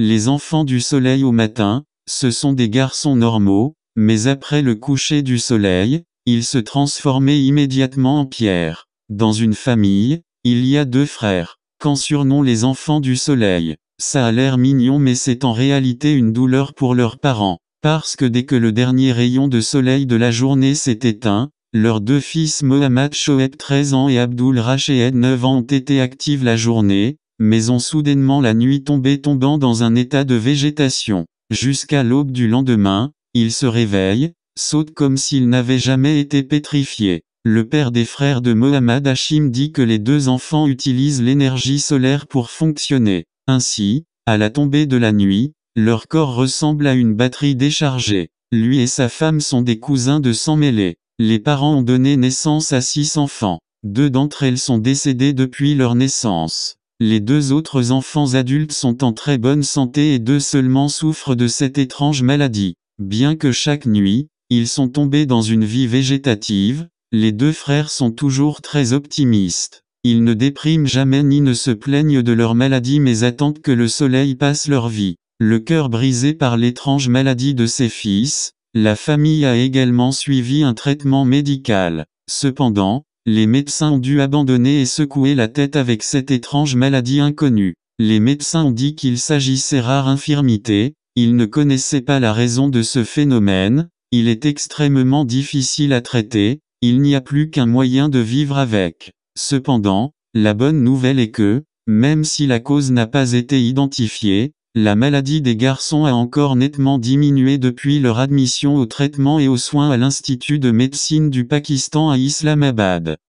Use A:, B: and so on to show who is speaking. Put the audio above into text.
A: Les enfants du soleil au matin, ce sont des garçons normaux, mais après le coucher du soleil, ils se transformaient immédiatement en pierre. Dans une famille, il y a deux frères, qu'en surnom les enfants du soleil. Ça a l'air mignon mais c'est en réalité une douleur pour leurs parents, parce que dès que le dernier rayon de soleil de la journée s'est éteint, leurs deux fils Mohamed Shoeb 13 ans et Abdul Rached 9 ans ont été actifs la journée, mais ont soudainement la nuit tombée tombant dans un état de végétation. Jusqu'à l'aube du lendemain, ils se réveillent, sautent comme s'ils n'avaient jamais été pétrifiés. Le père des frères de Mohammad Hashim dit que les deux enfants utilisent l'énergie solaire pour fonctionner. Ainsi, à la tombée de la nuit, leur corps ressemble à une batterie déchargée. Lui et sa femme sont des cousins de sang mêlé. Les parents ont donné naissance à six enfants. Deux d'entre elles sont décédées depuis leur naissance. Les deux autres enfants adultes sont en très bonne santé et deux seulement souffrent de cette étrange maladie. Bien que chaque nuit, ils sont tombés dans une vie végétative, les deux frères sont toujours très optimistes. Ils ne dépriment jamais ni ne se plaignent de leur maladie mais attendent que le soleil passe leur vie. Le cœur brisé par l'étrange maladie de ses fils, la famille a également suivi un traitement médical. Cependant, les médecins ont dû abandonner et secouer la tête avec cette étrange maladie inconnue. Les médecins ont dit qu'il s'agissait rare infirmité, ils ne connaissaient pas la raison de ce phénomène, il est extrêmement difficile à traiter, il n'y a plus qu'un moyen de vivre avec. Cependant, la bonne nouvelle est que, même si la cause n'a pas été identifiée, la maladie des garçons a encore nettement diminué depuis leur admission au traitement et aux soins à l'Institut de médecine du Pakistan à Islamabad.